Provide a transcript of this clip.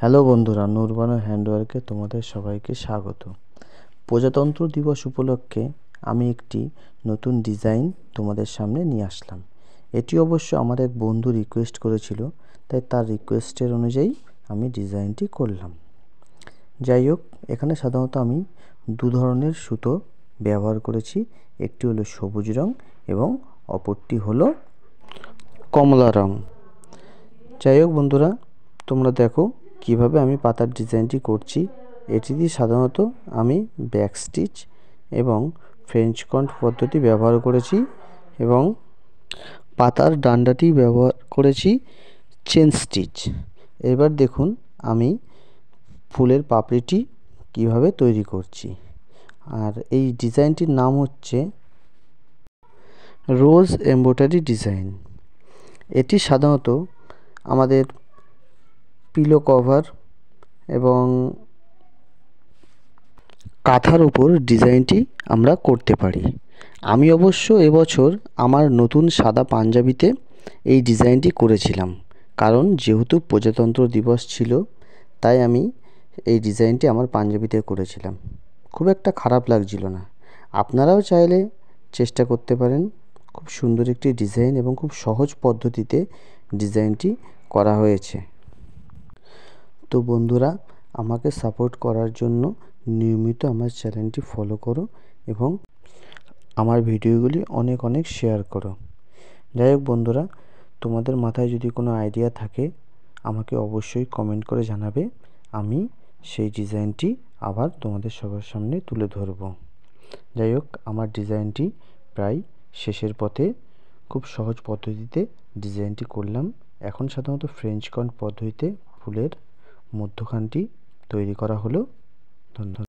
hello বন্ধুরা নূরবানো হ্যান্ডওয়ার্কে তোমাদের সবাইকে স্বাগত প্রজাতন্ত্র দিবস উপলক্ষে আমি একটি নতুন ডিজাইন তোমাদের সামনে নিয়ে আসলাম এটি অবশ্য আমার এক বন্ধু রিকোয়েস্ট করেছিল তাই তার রিকোয়েস্টের অনুযায়ী আমি ডিজাইনটি করলাম যাই হোক এখানে সাধারণত আমি দু ধরনের সুতো ব্যবহার করেছি একটি হলো সবুজ রং এবং অপরটি হলো কমলা রং যাই হোক বন্ধুরা তোমরা দেখো কিভাবে আমি পাতার ডিজাইনটি করছি এটি দিয়ে সাধারণত আমি ব্যাক স্টিচ এবং ফ্রেঞ্চ কন্ট পদ্ধতি ব্যবহার করেছি এবং পাতার ডান্ডাটি ব্যবহার করেছি চেন স্টিচ এবার দেখুন আমি ফুলের পাপড়িটি কিভাবে তৈরি করছি আর এই ডিজাইনটির নাম হচ্ছে রোজ এম্ব্রয়ডারি ডিজাইন এটি সাধারণত আমাদের পিলো কভার এবং কাঁথার উপর ডিজাইনটি আমরা করতে পারি আমি অবশ্য এবছর আমার নতুন সাদা পাঞ্জাবিতে এই ডিজাইনটি করেছিলাম কারণ যেহেতু প্রজাতন্ত্র দিবস ছিল তাই আমি এই ডিজাইনটি আমার পাঞ্জাবিতে করেছিলাম খুব একটা খারাপ লাগছিল না আপনারাও চাইলে চেষ্টা করতে পারেন খুব সুন্দর একটি ডিজাইন এবং খুব সহজ পদ্ধতিতে ডিজাইনটি করা হয়েছে তো বন্ধুরা আমাকে সাপোর্ট করার জন্য নিয়মিত আমার চ্যানেলটি ফলো করো এবং আমার ভিডিওগুলি অনেক অনেক শেয়ার করো যাই হোক বন্ধুরা তোমাদের মাথায় যদি কোনো আইডিয়া থাকে আমাকে অবশ্যই কমেন্ট করে জানাবে আমি সেই ডিজাইনটি আবার তোমাদের সবার সামনে তুলে ধরব যাই হোক আমার ডিজাইনটি প্রায় শেষের পথে খুব সহজ পদ্ধতিতে ডিজাইনটি করলাম এখন সাধারণত ফ্রেঞ্চ কন পদ্ধতিতে ফুলের মধ্যখানটি তৈরি করা হলো ধন্যবাদ